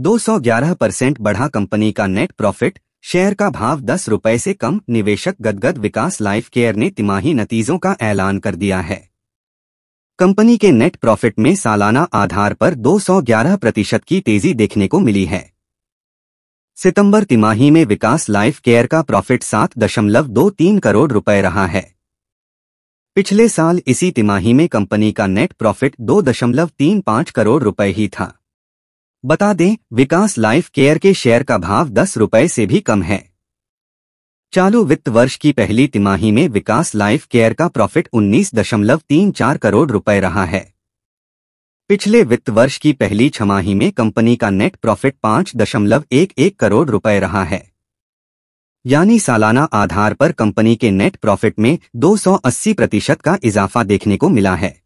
211 percent बढ़ा company का net profit share का भाव दस रुपए से कम निवेशक गदगद विकास लाइफ केयर ने तिमाही नतीजों का ऐलान कर दिया है कंपनी के नेट प्रॉफिट में सालाना आधार पर 211 प्रतिशत की तेजी देखने को मिली है सितंबर तिमाही में विकास लाइफ केयर का प्रॉफिट सात दशमलव दो तीन करोड़ रुपए रहा है पिछले साल इसी तिमाही में कंपनी का नेट प्रॉफिट दो दशमलव तीन पाँच करोड़ रुपए ही था बता दें विकास लाइफ केयर के शेयर का भाव दस रुपए से भी कम है चालू वित्त वर्ष की पहली तिमाही में विकास लाइफ केयर का प्रॉफिट 19.34 करोड़ रुपए रहा है पिछले वित्त वर्ष की पहली छमाही में कंपनी का नेट प्रॉफिट 5.11 करोड़ रुपए रहा है यानी सालाना आधार पर कंपनी के नेट प्रॉफिट में 280 प्रतिशत का इजाफा देखने को मिला है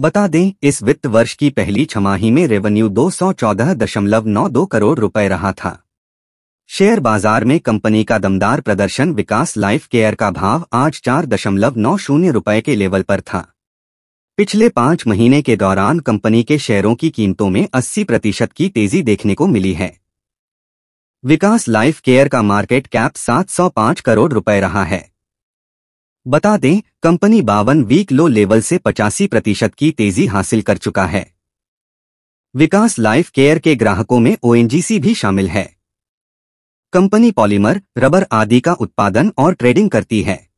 बता दें इस वित्त वर्ष की पहली छमाही में रेवेन्यू दो सौ चौदह दशमलव नौ दो करोड़ रुपए रहा था शेयर बाजार में कंपनी का दमदार प्रदर्शन विकास लाइफ केयर का भाव आज चार दशमलव नौ शून्य रुपए के लेवल पर था पिछले पांच महीने के दौरान कंपनी के शेयरों की कीमतों में 80 प्रतिशत की तेजी देखने को मिली है विकास लाइफ केयर का मार्केट कैप 705 करोड़ रुपए रहा है बता दें कंपनी बावन वीक लो लेवल से पचासी प्रतिशत की तेजी हासिल कर चुका है विकास लाइफ केयर के ग्राहकों में ओएनजीसी भी शामिल है कंपनी पॉलीमर रबर आदि का उत्पादन और ट्रेडिंग करती है